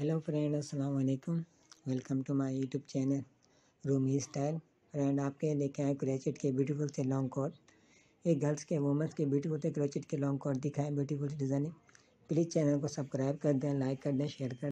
hello friend अस्सलाम वालेकुम welcome to my YouTube channel Rumi style friend आपके लेके आए क्रेचिट के ब्यूटीफुल से लॉन्ग कोट एक गर्ल्स के वुमेंस के ब्यूटीफुल से क्रेचिट के लॉन्ग कोट दिखाएं ब्यूटीफुल डिज़ाइनिंग प्लीज़ चैनल को सब्सक्राइब कर दें लाइक कर दें शेयर कर